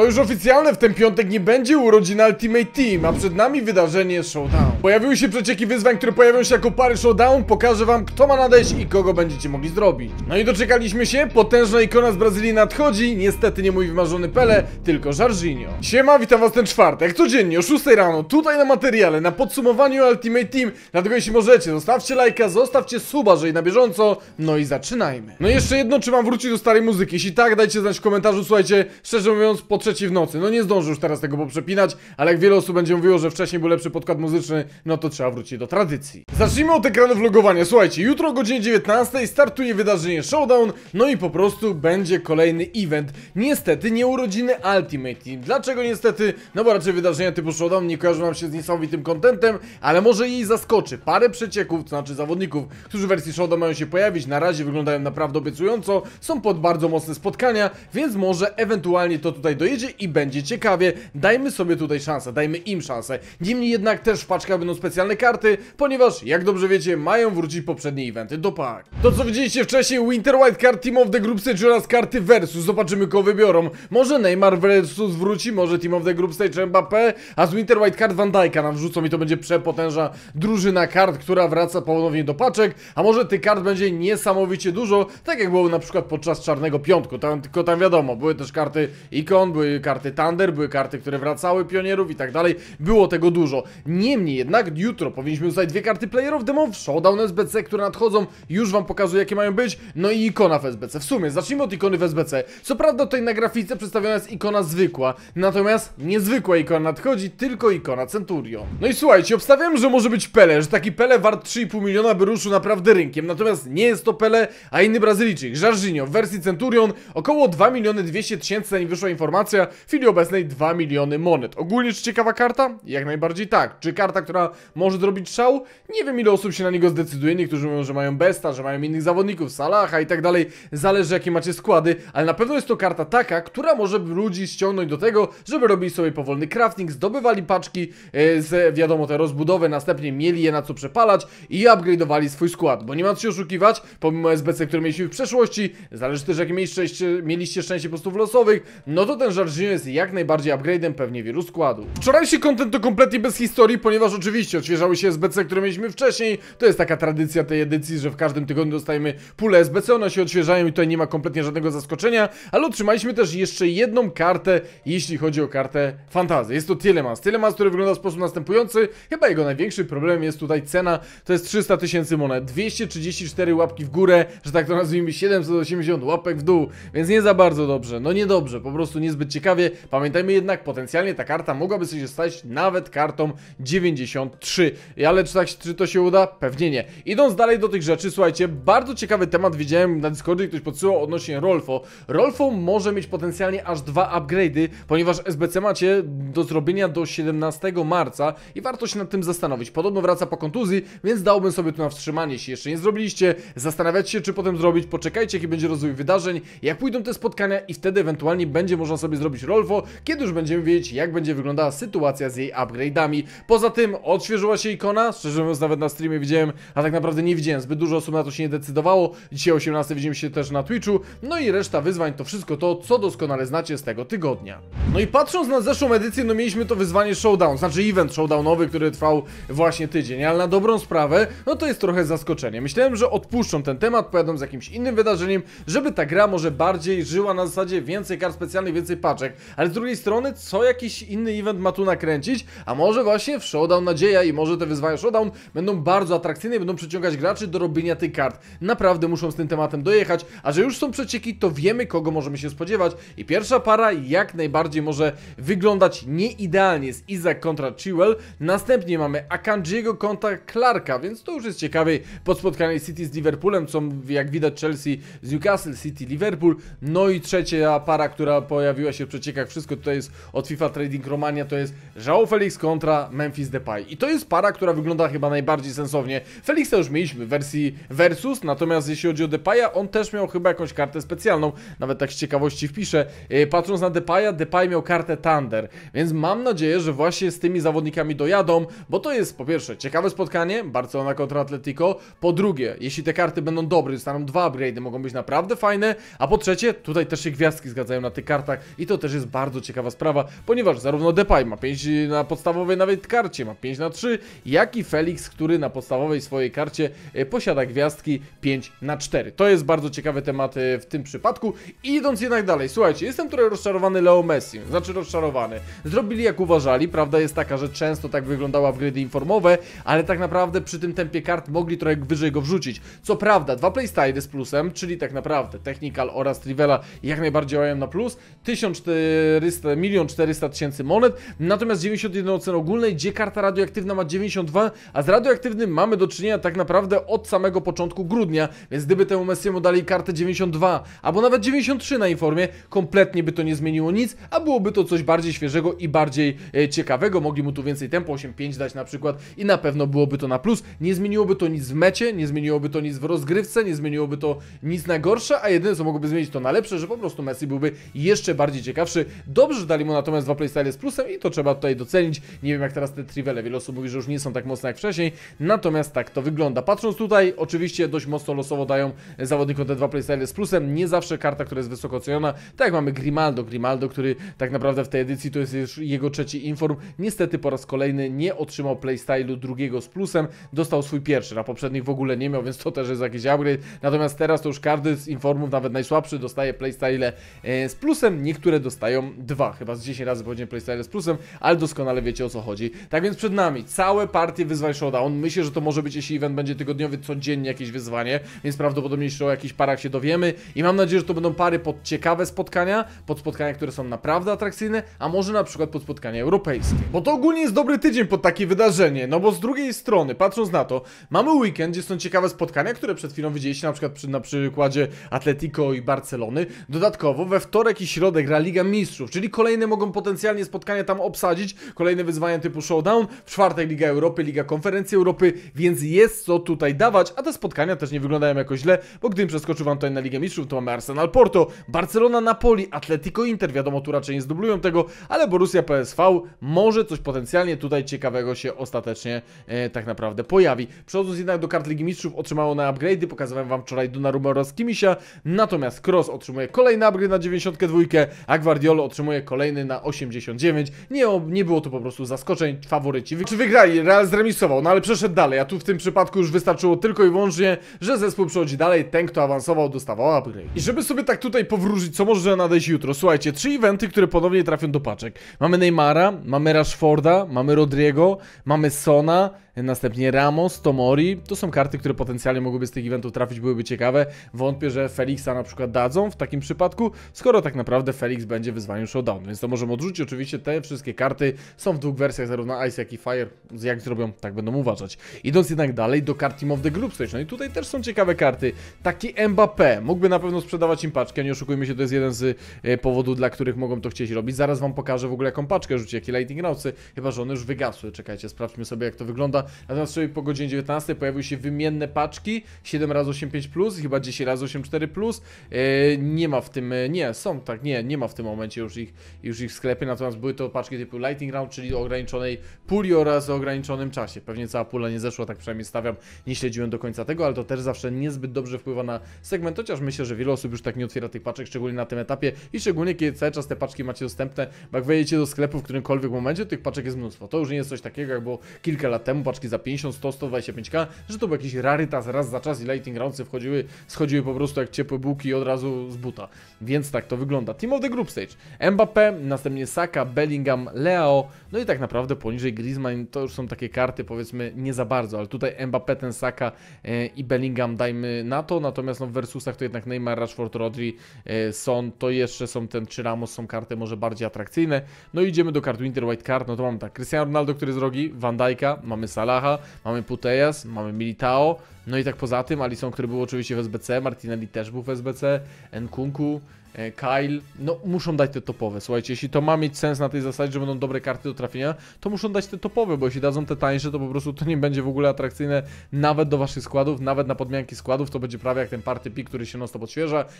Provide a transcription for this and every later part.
To już oficjalne, w ten piątek nie będzie urodzin Ultimate Team, a przed nami wydarzenie Showdown. Pojawiły się przecieki wyzwań, które pojawią się jako pary Showdown, pokażę wam kto ma nadejść i kogo będziecie mogli zrobić. No i doczekaliśmy się, potężna ikona z Brazylii nadchodzi, niestety nie mój wymarzony Pele, tylko Jorginho. Siema, witam was ten czwartek, codziennie o 6 rano, tutaj na materiale, na podsumowaniu Ultimate Team, dlatego jeśli możecie, zostawcie lajka, zostawcie suba, że i na bieżąco, no i zaczynajmy. No i jeszcze jedno, czy mam wrócić do starej muzyki, jeśli tak dajcie znać w komentarzu, słuchajcie, szczerze mówiąc, pod przeciw nocy. No nie zdążę już teraz tego poprzepinać, ale jak wiele osób będzie mówiło, że wcześniej był lepszy podkład muzyczny, no to trzeba wrócić do tradycji. Zacznijmy od ekranu vlogowania. Słuchajcie, jutro o godzinie 19 startuje wydarzenie Showdown, no i po prostu będzie kolejny event. Niestety nie urodziny Ultimate Team. Dlaczego niestety? No bo raczej wydarzenia typu Showdown nie kojarzą nam się z niesamowitym kontentem, ale może jej zaskoczy. Parę przecieków, to znaczy zawodników, którzy w wersji Showdown mają się pojawić, na razie wyglądają naprawdę obiecująco, są pod bardzo mocne spotkania, więc może ewentualnie to tutaj dojedzie obejrzy i będzie ciekawie. Dajmy sobie tutaj szansę, dajmy im szansę. Niemniej jednak też w paczkach będą specjalne karty, ponieważ jak dobrze wiecie, mają wrócić poprzednie eventy do pak. To co widzieliście wcześniej, Winter White Card Team of the Group Stage oraz karty Versus, zobaczymy kogo wybiorą. Może Neymar Versus wróci, może Team of the Group Stage Mbappé, a z Winter White Card Van Dijk'a nam wrzucą i to będzie przepotężna drużyna kart, która wraca ponownie do paczek, a może tych kart będzie niesamowicie dużo, tak jak było na przykład podczas Czarnego Piątku, tam, tylko tam wiadomo, były też karty ikon, były były karty Thunder, były karty, które wracały pionierów i tak dalej, było tego dużo. Niemniej jednak jutro powinniśmy uznać dwie karty playerów demów, showdown SBC, które nadchodzą, już wam pokazuję jakie mają być, no i ikona w SBC. W sumie, zacznijmy od ikony w SBC. Co prawda tutaj na grafice przedstawiona jest ikona zwykła, natomiast niezwykła ikona nadchodzi, tylko ikona Centurio. No i słuchajcie, obstawiam, że może być Pele, że taki Pele wart 3,5 miliona by ruszył naprawdę rynkiem, natomiast nie jest to Pele, a inny Brazylijczyk, Jarzinio w wersji Centurion, około 2 miliony 200 tysięcy, zanim wyszła informacja, akcja w chwili obecnej 2 miliony monet. Ogólnie czy ciekawa karta? Jak najbardziej tak. Czy karta, która może zrobić szał? Nie wiem ile osób się na niego zdecyduje, niektórzy mówią, że mają Besta, że mają innych zawodników, Salaha i tak dalej, zależy jakie macie składy, ale na pewno jest to karta taka, która może ludzi ściągnąć do tego, żeby robili sobie powolny crafting, zdobywali paczki e, z wiadomo te rozbudowy, następnie mieli je na co przepalać i upgrade'owali swój skład, bo nie ma co się oszukiwać, pomimo SBC, które mieliśmy w przeszłości, zależy też jakie mieliście szczęście, mieliście szczęście po prostu losowych, no to ten żel Origin jest jak najbardziej upgrade'em pewnie wielu składów. Wczorajszy content to kompletnie bez historii, ponieważ oczywiście odświeżały się SBC, które mieliśmy wcześniej. To jest taka tradycja tej edycji, że w każdym tygodniu dostajemy pulę SBC, one się odświeżają i tutaj nie ma kompletnie żadnego zaskoczenia, ale otrzymaliśmy też jeszcze jedną kartę, jeśli chodzi o kartę fantazy. Jest to Tylemas. Tylemas, który wygląda w sposób następujący. Chyba jego największym problemem jest tutaj cena, to jest 300 tysięcy monet. 234 łapki w górę, że tak to nazwijmy, 780 łapek w dół, więc nie za bardzo dobrze. No niedobrze, po prostu niezbyt ciekawie. Pamiętajmy jednak, potencjalnie ta karta mogłaby się stać nawet kartą 93. Ale czy, tak, czy to się uda? Pewnie nie. Idąc dalej do tych rzeczy, słuchajcie, bardzo ciekawy temat widziałem na Discordzie, ktoś podsyłał odnośnie Rolfo. Rolfo może mieć potencjalnie aż dwa upgrade'y, ponieważ SBC macie do zrobienia do 17 marca i warto się nad tym zastanowić. Podobno wraca po kontuzji, więc dałbym sobie tu na wstrzymanie, jeśli jeszcze nie zrobiliście. Zastanawiacie się, czy potem zrobić, poczekajcie, jaki będzie rozwój wydarzeń, jak pójdą te spotkania i wtedy ewentualnie będzie można sobie zrobić zrobić Rolfo, kiedy już będziemy wiedzieć jak będzie wyglądała sytuacja z jej upgrade'ami. Poza tym odświeżyła się ikona, szczerze mówiąc nawet na streamie widziałem, a tak naprawdę nie widziałem, zbyt dużo osób na to się nie decydowało. Dzisiaj o 18 widzimy się też na Twitchu, no i reszta wyzwań to wszystko to, co doskonale znacie z tego tygodnia. No i patrząc na zeszłą edycję, no mieliśmy to wyzwanie Showdown, znaczy event showdownowy, który trwał właśnie tydzień, ale na dobrą sprawę, no to jest trochę zaskoczenie. Myślałem, że odpuszczą ten temat, pojadą z jakimś innym wydarzeniem, żeby ta gra może bardziej żyła na zasadzie więcej kar specjalnych, więcej par ale z drugiej strony, co jakiś inny event ma tu nakręcić, a może właśnie w Showdown nadzieja i może te wyzwania Showdown będą bardzo atrakcyjne i będą przyciągać graczy do robienia tych kart. Naprawdę muszą z tym tematem dojechać, a że już są przecieki, to wiemy kogo możemy się spodziewać i pierwsza para jak najbardziej może wyglądać nieidealnie z Isaac kontra Chiwell, następnie mamy Akanjiego kontra Clarka, więc to już jest ciekawiej pod spotkanie City z Liverpoolem, co jak widać Chelsea z Newcastle, City Liverpool, no i trzecia para, która pojawiła się przeciekach, wszystko to jest od FIFA Trading Romania, to jest João Felix kontra Memphis Depay. I to jest para, która wygląda chyba najbardziej sensownie. Felixa już mieliśmy w wersji versus, natomiast jeśli chodzi o Depaya, on też miał chyba jakąś kartę specjalną, nawet tak z ciekawości wpiszę. E, patrząc na Depaya, Depay miał kartę Thunder, więc mam nadzieję, że właśnie z tymi zawodnikami dojadą, bo to jest po pierwsze ciekawe spotkanie, Barcelona kontra Atletico, po drugie, jeśli te karty będą dobre, staną dwa upgrade'y, mogą być naprawdę fajne, a po trzecie, tutaj też się gwiazdki zgadzają na tych kartach i i to też jest bardzo ciekawa sprawa, ponieważ zarówno Depay ma 5 na podstawowej nawet karcie, ma 5 na 3, jak i Felix, który na podstawowej swojej karcie e, posiada gwiazdki 5 na 4. To jest bardzo ciekawy temat e, w tym przypadku. I idąc jednak dalej, słuchajcie, jestem trochę rozczarowany Leo Messi, znaczy rozczarowany. Zrobili jak uważali, prawda jest taka, że często tak wyglądała w gry informowe, ale tak naprawdę przy tym tempie kart mogli trochę wyżej go wrzucić. Co prawda, dwa playstyle z plusem, czyli tak naprawdę Technical oraz Trivela jak najbardziej mają na plus, 1000 400, 1 400 tysięcy monet, natomiast 91 oceny ogólnej, gdzie karta radioaktywna ma 92, a z radioaktywnym mamy do czynienia tak naprawdę od samego początku grudnia, więc gdyby temu Messiemu dali kartę 92, albo nawet 93 na informie, kompletnie by to nie zmieniło nic, a byłoby to coś bardziej świeżego i bardziej e, ciekawego, mogli mu tu więcej tempo, 8.5 dać na przykład i na pewno byłoby to na plus, nie zmieniłoby to nic w mecie, nie zmieniłoby to nic w rozgrywce, nie zmieniłoby to nic na gorsze, a jedyne co mogłoby zmienić to na lepsze, że po prostu Messi byłby jeszcze bardziej ciekawszy. Dobrze, że dali mu natomiast dwa playstyle z plusem i to trzeba tutaj docenić. Nie wiem jak teraz te trivele, wiele osób mówi, że już nie są tak mocne jak wcześniej, natomiast tak to wygląda. Patrząc tutaj, oczywiście dość mocno losowo dają zawodnikom te dwa playstyle z plusem. Nie zawsze karta, która jest wysoko oceniona, tak jak mamy Grimaldo. Grimaldo, który tak naprawdę w tej edycji to jest już jego trzeci inform. Niestety po raz kolejny nie otrzymał playstylu drugiego z plusem, dostał swój pierwszy, na poprzednich w ogóle nie miał, więc to też jest jakiś upgrade. Natomiast teraz to już każdy z informów, nawet najsłabszy, dostaje playstyle e, z plusem. Niektóre które dostają dwa, chyba z 10 razy powiedziałem PlayStation z plusem, ale doskonale wiecie o co chodzi. Tak więc przed nami całe partie wyzwań Showdown. Myślę, że to może być, jeśli event będzie tygodniowy, codziennie jakieś wyzwanie, więc prawdopodobnie jeszcze o jakichś parach się dowiemy i mam nadzieję, że to będą pary pod ciekawe spotkania, pod spotkania, które są naprawdę atrakcyjne, a może na przykład pod spotkania europejskie. Bo to ogólnie jest dobry tydzień pod takie wydarzenie, no bo z drugiej strony, patrząc na to, mamy weekend, gdzie są ciekawe spotkania, które przed chwilą widzieliście, na przykład przy, na przykładzie Atletico i Barcelony. Dodatkowo we wtorek i środek grali Liga Mistrzów, czyli kolejne mogą potencjalnie spotkania tam obsadzić, kolejne wyzwania typu showdown, w czwartek Liga Europy, Liga Konferencji Europy, więc jest co tutaj dawać, a te spotkania też nie wyglądają jako źle, bo gdybym przeskoczył wam tutaj na Ligę Mistrzów, to mamy Arsenal Porto, Barcelona Napoli, Atletico Inter, wiadomo tu raczej nie zdublują tego, ale Borussia PSV może coś potencjalnie tutaj ciekawego się ostatecznie e, tak naprawdę pojawi. Przechodząc jednak do kart Ligi Mistrzów, otrzymało na upgrade'y, pokazywałem wam wczoraj Dunarumę oraz Kimisia, natomiast Cross otrzymuje kolejny upgrade na 92, a a Guardiola otrzymuje kolejny na 89. Nie, nie było to po prostu zaskoczeń, faworyci. Czy wygrali? Real zremisował, no ale przeszedł dalej, a tu w tym przypadku już wystarczyło tylko i wyłącznie, że zespół przechodzi dalej, ten kto awansował dostawał upgrade. I żeby sobie tak tutaj powrócić, co może nadejść jutro? Słuchajcie, trzy eventy, które ponownie trafią do paczek. Mamy Neymara, mamy Rashforda, mamy Rodriego, mamy Sona, Następnie Ramos, Tomori, to są karty, które potencjalnie mogłyby z tych eventów trafić, byłyby ciekawe. Wątpię, że Felixa na przykład dadzą w takim przypadku, skoro tak naprawdę Felix będzie w wyzwaniu showdown, więc to możemy odrzucić. Oczywiście te wszystkie karty są w dwóch wersjach, zarówno Ice jak i Fire, jak zrobią, tak będą uważać. Idąc jednak dalej do kart Team of the Group no i tutaj też są ciekawe karty. Taki Mbappé, mógłby na pewno sprzedawać im paczkę, nie oszukujmy się, to jest jeden z e, powodów, dla których mogą to chcieć robić. Zaraz wam pokażę w ogóle jaką paczkę rzuci, jakie Lightning Roundsy, chyba że one już wygasły. Czekajcie, sprawdźmy sobie jak to wygląda. Natomiast po godzinie 19 pojawiły się wymienne paczki 7 razy 85 plus, chyba 10 razy 84 plus. E, nie ma w tym, e, nie, są tak, nie, nie ma w tym momencie już ich, już ich sklepy natomiast były to paczki typu Lightning Round, czyli o ograniczonej puli oraz o ograniczonym czasie. Pewnie cała pula nie zeszła, tak przynajmniej stawiam, nie śledziłem do końca tego, ale to też zawsze niezbyt dobrze wpływa na segment, chociaż myślę, że wiele osób już tak nie otwiera tych paczek, szczególnie na tym etapie i szczególnie kiedy cały czas te paczki macie dostępne, bo jak wejdziecie do sklepu w którymkolwiek momencie, tych paczek jest mnóstwo. To już nie jest coś takiego, jak było kilka lat temu, paczki za 50, 100, 125k, że to był jakiś rarytas raz za czas i lighting roundsy wchodziły, schodziły po prostu jak ciepłe bułki od razu z buta. Więc tak to wygląda. Team of the Group Stage. Mbappé, następnie Saka, Bellingham, Leo, no i tak naprawdę poniżej Griezmann to już są takie karty powiedzmy nie za bardzo, ale tutaj Mbappé, ten Saka e, i Bellingham dajmy na to, natomiast no w Versusach to jednak Neymar, Rashford, Rodri, e, Son, to jeszcze są ten czy Ramos, są karty może bardziej atrakcyjne. No i idziemy do kart Winter White Card, no to mamy tak, Cristiano Ronaldo, który z rogi, Van Dijk'a, mamy Sara, Salaha, mamy Putejas, mamy Militao, no i tak poza tym Alisson, który był oczywiście w SBC, Martinelli też był w SBC, Nkunku, E, Kyle, no muszą dać te topowe, słuchajcie, jeśli to ma mieć sens na tej zasadzie, że będą dobre karty do trafienia, to muszą dać te topowe, bo jeśli dadzą te tańsze, to po prostu to nie będzie w ogóle atrakcyjne nawet do waszych składów, nawet na podmianki składów, to będzie prawie jak ten party pick, który się non-stop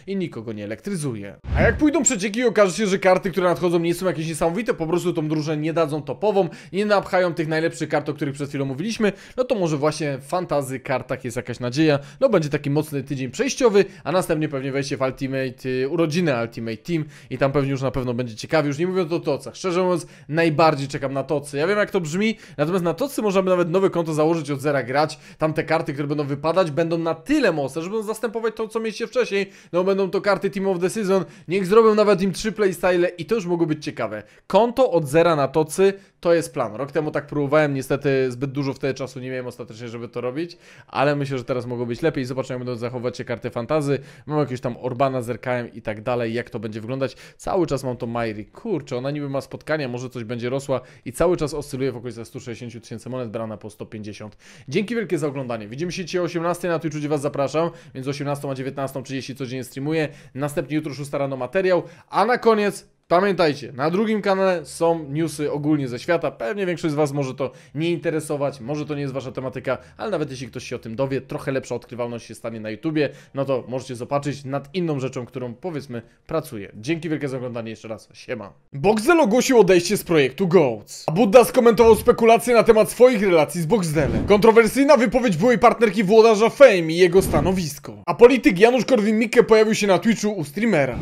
i nikogo nie elektryzuje. A jak pójdą przecieki i okaże się, że karty, które nadchodzą nie są jakieś niesamowite, po prostu tą drużę nie dadzą topową, nie napchają tych najlepszych kart, o których przed chwilą mówiliśmy, no to może właśnie w fantazy kartach jest jakaś nadzieja, no będzie taki mocny tydzień przejściowy, a następnie pewnie wejście w Ultimate y, urodziny na Ultimate Team i tam pewnie już na pewno będzie ciekawie, już nie mówiąc o Toce. Szczerze mówiąc, najbardziej czekam na tocy. Ja wiem jak to brzmi, natomiast na tocy możemy nawet nowe konto założyć od zera grać. Tam te karty, które będą wypadać, będą na tyle mocne, że będą zastępować to, co mieliście wcześniej. No będą to karty Team of the Season, niech zrobią nawet im 3 playstyle i to już mogło być ciekawe. Konto od zera na tocy to jest plan. Rok temu tak próbowałem, niestety zbyt dużo wtedy czasu nie miałem ostatecznie, żeby to robić, ale myślę, że teraz mogło być lepiej. Zobaczymy, jak będą zachowywać się karty fantazy. Mam jakieś tam Orbana, zerkałem i tak dalej, jak to będzie wyglądać. Cały czas mam to Mairi. Kurczę, ona niby ma spotkania, może coś będzie rosła i cały czas oscyluje w okolicach 160 tysięcy monet, brana po 150. Dzięki wielkie za oglądanie. Widzimy się dzisiaj o 18 na Twitchu, gdzie Was zapraszam, więc 18 a 19.30 codziennie streamuję. Następnie jutro 6 rano materiał, a na koniec Pamiętajcie, na drugim kanale są newsy ogólnie ze świata. Pewnie większość z Was może to nie interesować, może to nie jest Wasza tematyka, ale nawet jeśli ktoś się o tym dowie, trochę lepsza odkrywalność się stanie na YouTubie, no to możecie zobaczyć nad inną rzeczą, którą powiedzmy pracuje. Dzięki wielkie za oglądanie jeszcze raz, siema. Boxdel ogłosił odejście z projektu Goats, a Budda skomentował spekulacje na temat swoich relacji z Boxdelem. Kontrowersyjna wypowiedź byłej partnerki włodarza Fame i jego stanowisko. A polityk Janusz Korwin-Mikke pojawił się na Twitchu u streamera.